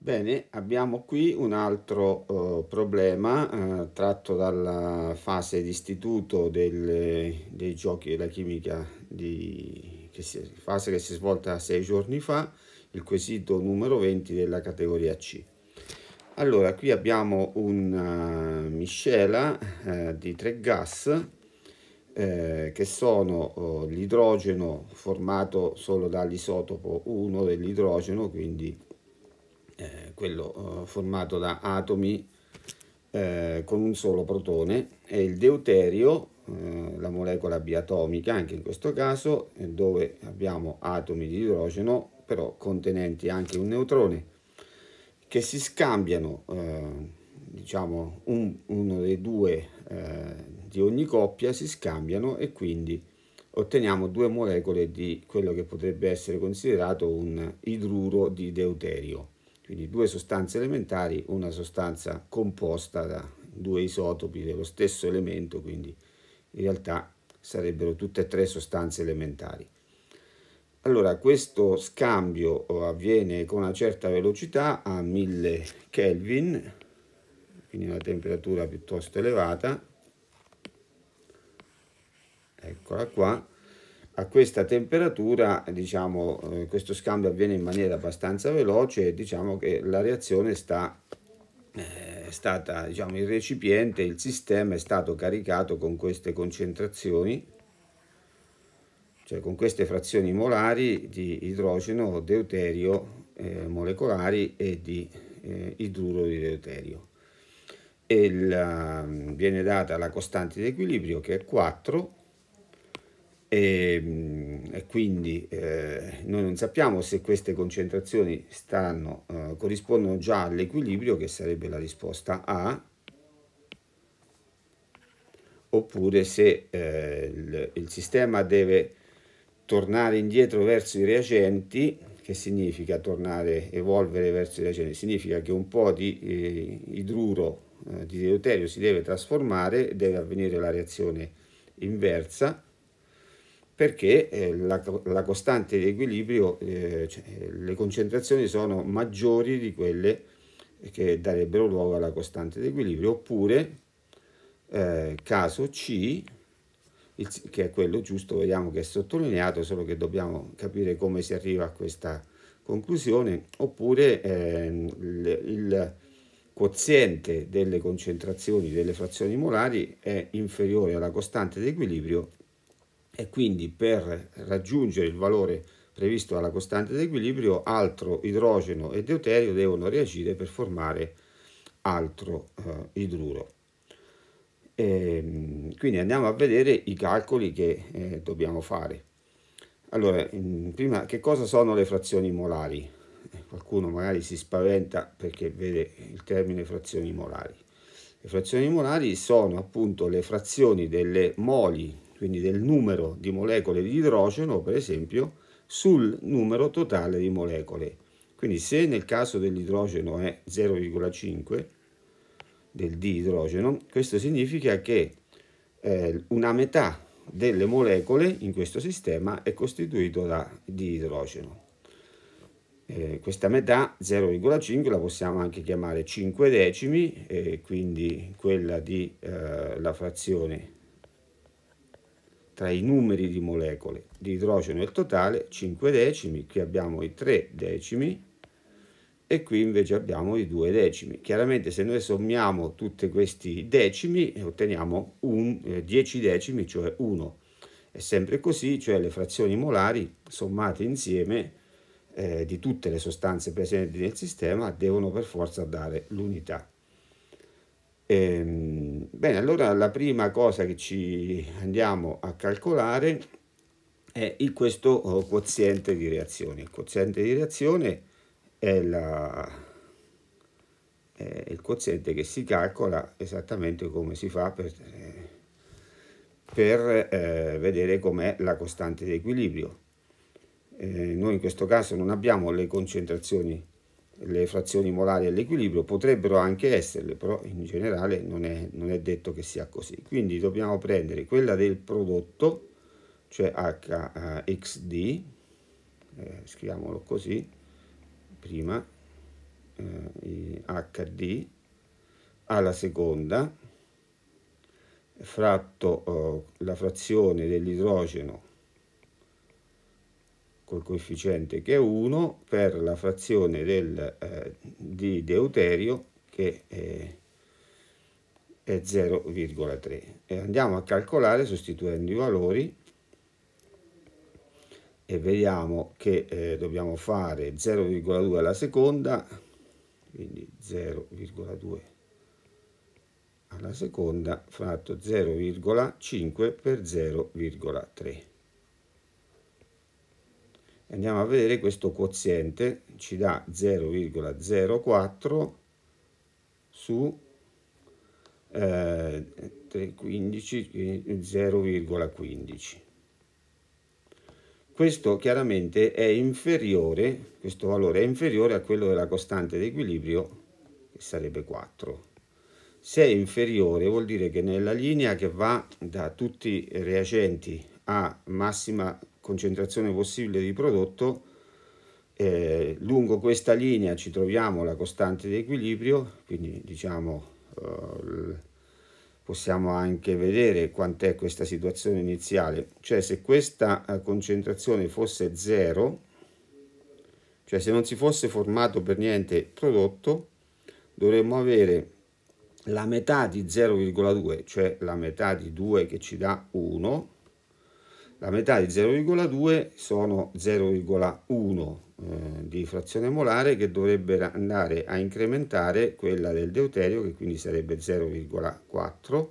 Bene, abbiamo qui un altro eh, problema eh, tratto dalla fase di istituto dei giochi della chimica, di, che si, fase che si è svolta sei giorni fa, il quesito numero 20 della categoria C. Allora, qui abbiamo una eh, miscela eh, di tre gas eh, che sono oh, l'idrogeno formato solo dall'isotopo 1 dell'idrogeno, quindi quello eh, formato da atomi eh, con un solo protone, e il deuterio, eh, la molecola biatomica anche in questo caso, eh, dove abbiamo atomi di idrogeno però contenenti anche un neutrone, che si scambiano eh, diciamo un, uno dei due eh, di ogni coppia, si scambiano e quindi otteniamo due molecole di quello che potrebbe essere considerato un idruro di deuterio quindi due sostanze elementari, una sostanza composta da due isotopi dello stesso elemento, quindi in realtà sarebbero tutte e tre sostanze elementari. Allora, questo scambio eh, avviene con una certa velocità a 1000 Kelvin, quindi una temperatura piuttosto elevata, eccola qua, a questa temperatura diciamo, eh, questo scambio avviene in maniera abbastanza veloce e diciamo che la reazione sta, eh, è stata, diciamo, il recipiente, il sistema è stato caricato con queste concentrazioni, cioè con queste frazioni molari di idrogeno deuterio eh, molecolari e di eh, idruro di deuterio. Il, viene data la costante di equilibrio che è 4 e, ehm, e quindi eh, noi non sappiamo se queste concentrazioni stanno, eh, corrispondono già all'equilibrio che sarebbe la risposta A oppure se eh, il, il sistema deve tornare indietro verso i reagenti che significa tornare, evolvere verso i reagenti? Significa che un po' di eh, idruro eh, di deuterio si deve trasformare, deve avvenire la reazione inversa perché eh, la, la, costante di equilibrio, eh, cioè, le concentrazioni sono maggiori di quelle che darebbero luogo alla costante di equilibrio, oppure eh, caso C, il, che è quello giusto, vediamo che è sottolineato, solo che dobbiamo capire come si arriva a questa conclusione, oppure il, ehm, il quoziente delle concentrazioni delle frazioni molari è inferiore alla costante di equilibrio e quindi per raggiungere il valore previsto dalla costante di equilibrio altro idrogeno e deuterio devono reagire per formare altro eh, idruro. E, ehm, quindi andiamo a vedere i calcoli che eh, dobbiamo fare. Allora, prima che cosa sono le frazioni molari? Eh, qualcuno magari si spaventa perché vede il termine frazioni molari. Le frazioni molari sono appunto le frazioni delle moli quindi del numero di molecole di idrogeno, per esempio, sul numero totale di molecole. Quindi se nel caso dell'idrogeno è 0,5 del diidrogeno, questo significa che eh, una metà delle molecole in questo sistema è costituito da diidrogeno. Eh, questa metà 0,5 la possiamo anche chiamare 5 decimi, eh, quindi quella della eh, frazione tra i numeri di molecole di idrogeno il totale 5 decimi, qui abbiamo i 3 decimi e qui invece abbiamo i 2 decimi. Chiaramente se noi sommiamo tutti questi decimi otteniamo un, eh, 10 decimi, cioè 1. È sempre così, cioè le frazioni molari sommate insieme eh, di tutte le sostanze presenti nel sistema devono per forza dare l'unità. Ehm, Bene, allora la prima cosa che ci andiamo a calcolare è il, questo oh, quoziente di reazione. Il quoziente di reazione è, la, è il quoziente che si calcola esattamente come si fa per, eh, per eh, vedere com'è la costante di equilibrio. Eh, noi in questo caso non abbiamo le concentrazioni le frazioni molari all'equilibrio, potrebbero anche esserle, però in generale non è, non è detto che sia così. Quindi dobbiamo prendere quella del prodotto, cioè HXD, eh, scriviamolo così, prima, eh, HD, alla seconda, fratto eh, la frazione dell'idrogeno col coefficiente che è 1 per la frazione del, eh, di deuterio che eh, è, è 0,3 e andiamo a calcolare sostituendo i valori e vediamo che eh, dobbiamo fare 0,2 alla seconda quindi 0,2 alla seconda fratto 0,5 per 0,3 andiamo a vedere questo quoziente ci dà 0,04 su eh, 0,15 questo chiaramente è inferiore questo valore è inferiore a quello della costante di equilibrio che sarebbe 4 se è inferiore vuol dire che nella linea che va da tutti i reagenti a massima concentrazione possibile di prodotto. Eh, lungo questa linea ci troviamo la costante di equilibrio, quindi diciamo eh, possiamo anche vedere quant'è questa situazione iniziale, cioè se questa eh, concentrazione fosse 0, cioè se non si fosse formato per niente prodotto, dovremmo avere la metà di 0,2, cioè la metà di 2 che ci dà 1, la metà di 0,2 sono 0,1 eh, di frazione molare che dovrebbe andare a incrementare quella del deuterio che quindi sarebbe 0,4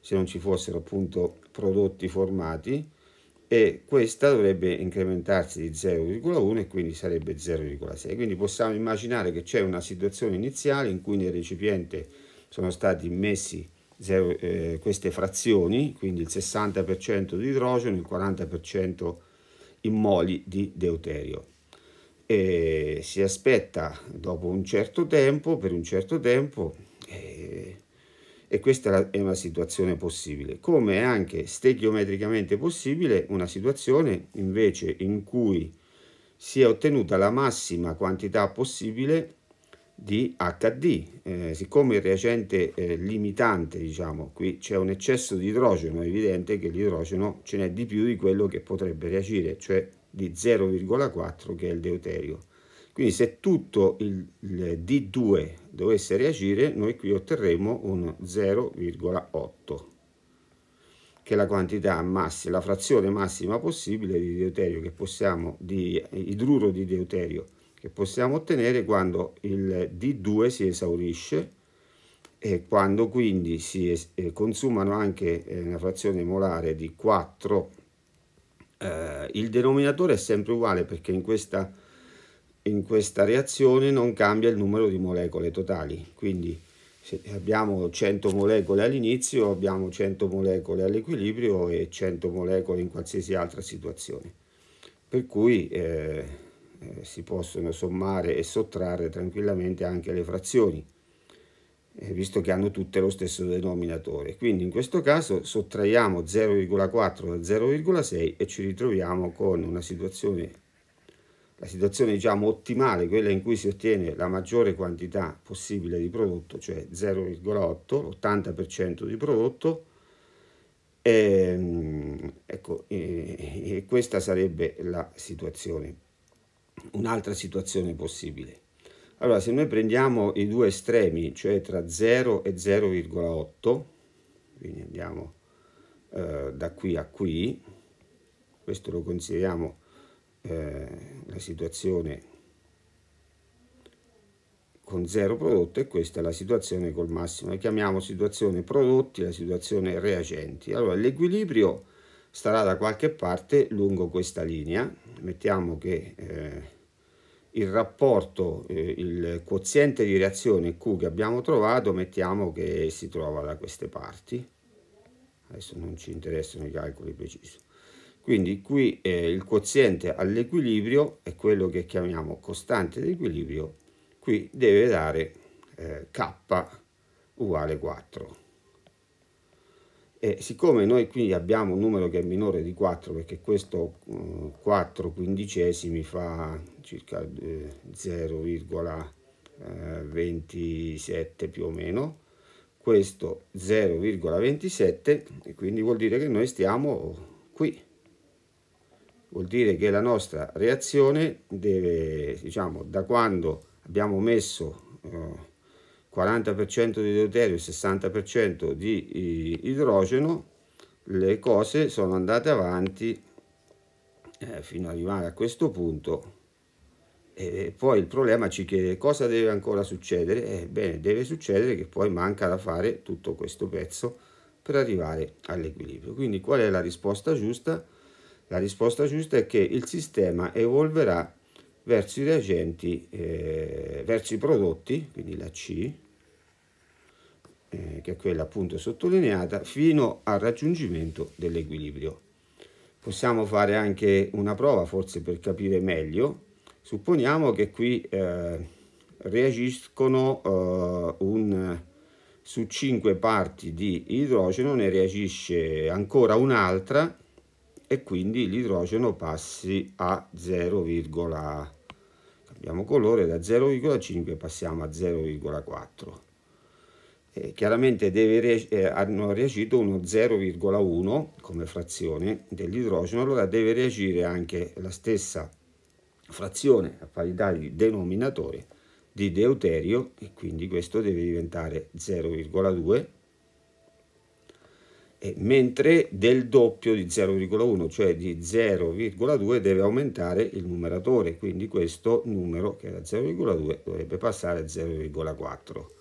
se non ci fossero appunto prodotti formati e questa dovrebbe incrementarsi di 0,1 e quindi sarebbe 0,6 quindi possiamo immaginare che c'è una situazione iniziale in cui nel recipiente sono stati messi zero, eh, queste frazioni, quindi il 60% di idrogeno e il 40% in moli di deuterio. E si aspetta dopo un certo tempo, per un certo tempo, eh, e questa è una situazione possibile, come è anche stegiometricamente possibile una situazione invece in cui si è ottenuta la massima quantità possibile di HD. Eh, siccome il reagente eh, limitante, diciamo, qui c'è un eccesso di idrogeno, è evidente che l'idrogeno ce n'è di più di quello che potrebbe reagire, cioè di 0,4 che è il deuterio. Quindi se tutto il, il D2 dovesse reagire, noi qui otterremo un 0,8 che è la quantità massima, la frazione massima possibile di deuterio che possiamo di idruro di deuterio che possiamo ottenere quando il D2 si esaurisce e quando quindi si eh, consumano anche eh, una frazione molare di 4 eh, il denominatore è sempre uguale perché in questa, in questa reazione non cambia il numero di molecole totali quindi se abbiamo 100 molecole all'inizio abbiamo 100 molecole all'equilibrio e 100 molecole in qualsiasi altra situazione per cui eh, eh, si possono sommare e sottrarre tranquillamente anche le frazioni, eh, visto che hanno tutte lo stesso denominatore. Quindi in questo caso sottraiamo 0,4 da 0,6 e ci ritroviamo con una situazione la situazione diciamo ottimale, quella in cui si ottiene la maggiore quantità possibile di prodotto, cioè 0,8, l'80% di prodotto, ehm, ecco, eh, e questa sarebbe la situazione un'altra situazione possibile. Allora, se noi prendiamo i due estremi, cioè tra 0 e 0,8, quindi andiamo eh, da qui a qui, questo lo consideriamo eh, la situazione con 0 prodotto e questa è la situazione col massimo. La chiamiamo situazione prodotti, la situazione reagenti. Allora, l'equilibrio starà da qualche parte lungo questa linea. Mettiamo che eh, il rapporto, eh, il quoziente di reazione Q che abbiamo trovato, mettiamo che si trova da queste parti. Adesso non ci interessano i calcoli precisi. Quindi qui eh, il quoziente all'equilibrio è quello che chiamiamo costante di equilibrio, qui deve dare eh, K uguale 4. E siccome noi qui abbiamo un numero che è minore di 4, perché questo 4 eh, quindicesimi fa circa 0,27 eh, eh, più o meno, questo 0,27 e quindi vuol dire che noi stiamo qui. Vuol dire che la nostra reazione deve, diciamo, da quando abbiamo messo 40% di deuterio e 60% di idrogeno, le cose sono andate avanti eh, fino ad arrivare a questo punto e poi il problema ci chiede cosa deve ancora succedere ebbene eh, deve succedere che poi manca da fare tutto questo pezzo per arrivare all'equilibrio quindi qual è la risposta giusta la risposta giusta è che il sistema evolverà verso i reagenti eh, verso i prodotti quindi la C eh, che è quella appunto sottolineata, fino al raggiungimento dell'equilibrio. Possiamo fare anche una prova forse per capire meglio. Supponiamo che qui eh, reagiscono eh, un, su 5 parti di idrogeno, ne reagisce ancora un'altra e quindi l'idrogeno passi a 0, cambiamo colore da 0,5 passiamo a 0,4 eh, chiaramente deve, eh, hanno reagito uno 0,1 come frazione dell'idrogeno, allora deve reagire anche la stessa frazione a parità di denominatore di deuterio e quindi questo deve diventare 0,2 mentre del doppio di 0,1 cioè di 0,2 deve aumentare il numeratore quindi questo numero che era 0,2 dovrebbe passare a 0,4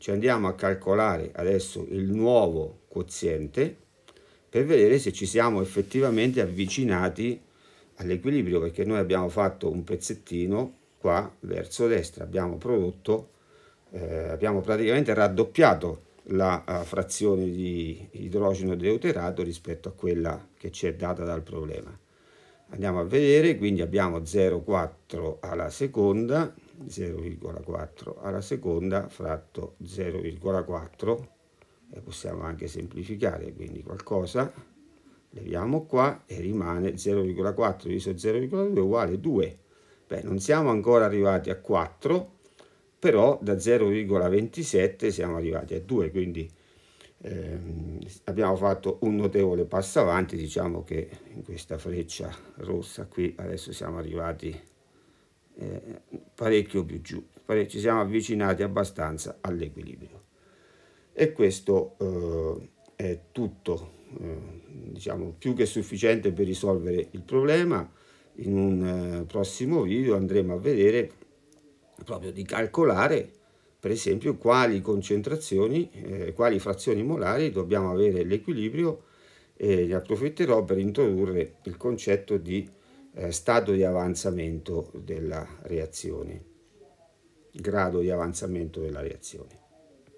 ci andiamo a calcolare adesso il nuovo quoziente per vedere se ci siamo effettivamente avvicinati all'equilibrio perché noi abbiamo fatto un pezzettino qua verso destra abbiamo prodotto eh, abbiamo praticamente raddoppiato la eh, frazione di idrogeno deuterato rispetto a quella che ci è data dal problema andiamo a vedere quindi abbiamo 0,4 alla seconda 0,4 alla seconda fratto 0,4 e possiamo anche semplificare quindi qualcosa leviamo qua e rimane 0,4 diviso 0,2 uguale 2 beh non siamo ancora arrivati a 4 però da 0,27 siamo arrivati a 2 quindi ehm, abbiamo fatto un notevole passo avanti diciamo che in questa freccia rossa qui adesso siamo arrivati a eh, parecchio più giù, ci siamo avvicinati abbastanza all'equilibrio. E questo eh, è tutto, eh, diciamo, più che sufficiente per risolvere il problema. In un eh, prossimo video andremo a vedere proprio di calcolare per esempio quali concentrazioni, eh, quali frazioni molari dobbiamo avere l'equilibrio e ne approfitterò per introdurre il concetto di eh, stato di avanzamento della reazione, grado di avanzamento della reazione.